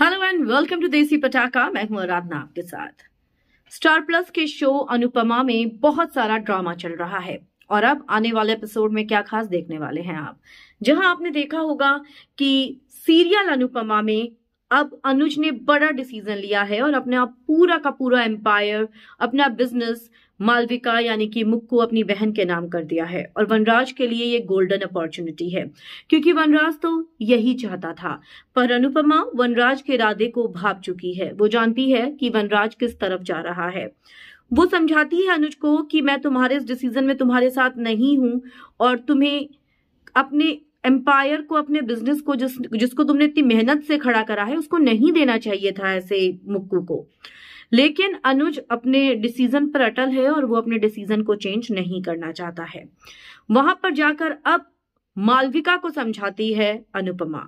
hello and welcome to देसी पटाखा मैं हूं आराधना आपके साथ स्टार प्लस के शो अनुपमा में बहुत सारा ड्रामा चल रहा है और अब आने वाले एपिसोड में क्या खास देखने वाले हैं आप जहां आपने देखा होगा कि सीरियल अनुपमा में अब अनुज ने बड़ा डिसीजन लिया है और अपने आप पूरा का पूरा एम्पायर अपना बिजनेस मालविका यानी कि मुक्कू अपनी बहन के नाम कर दिया है और वनराज के लिए ये गोल्डन अपॉर्चुनिटी है क्योंकि वनराज तो यही चाहता था पर अनुपमा वनराज के इरादे को भाप चुकी है वो जानती है कि वनराज किस तरफ जा रहा है वो समझाती है अनुज को कि मैं तुम्हारे इस डिसीजन में तुम्हारे साथ नहीं हूं और तुम्हें अपने एम्पायर को अपने बिजनेस को जिस जिसको तुमने इतनी मेहनत से खड़ा करा है उसको नहीं देना चाहिए था ऐसे मुक्कू को लेकिन अनुज अपने डिसीजन पर अटल है और वो अपने डिसीजन को चेंज नहीं करना चाहता है वहां पर जाकर अब मालविका को समझाती है अनुपमा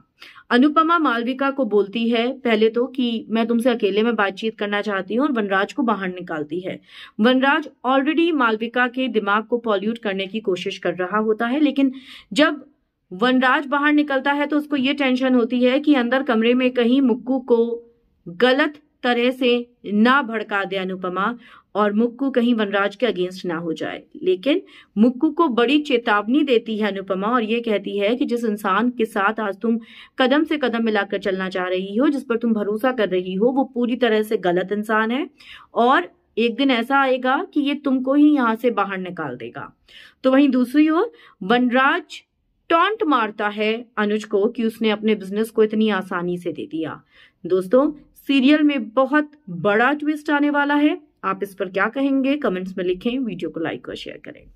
अनुपमा मालविका को बोलती है पहले तो कि मैं तुमसे अकेले में बातचीत करना चाहती हूँ और वनराज को बाहर निकालती है वनराज ऑलरेडी मालविका के दिमाग को पॉल्यूट करने की कोशिश कर रहा होता है लेकिन जब वनराज बाहर निकलता है तो उसको ये टेंशन होती है कि अंदर कमरे में कहीं मुक्कू को गलत तरह से ना भड़का दे अनुपमा और मुक्कू कहीं वनराज के अगेंस्ट ना हो जाए लेकिन मुक्कू को बड़ी चेतावनी देती है अनुपमा और ये कहती है कि जिस इंसान के साथ आज तुम कदम से कदम मिलाकर चलना चाह रही हो जिस पर तुम भरोसा कर रही हो वो पूरी तरह से गलत इंसान है और एक दिन ऐसा आएगा कि ये तुमको ही यहाँ से बाहर निकाल देगा तो वहीं दूसरी ओर वनराज टॉन्ट मारता है अनुज को कि उसने अपने बिजनेस को इतनी आसानी से दे दिया दोस्तों सीरियल में बहुत बड़ा ट्विस्ट आने वाला है आप इस पर क्या कहेंगे कमेंट्स में लिखें वीडियो को लाइक और शेयर करें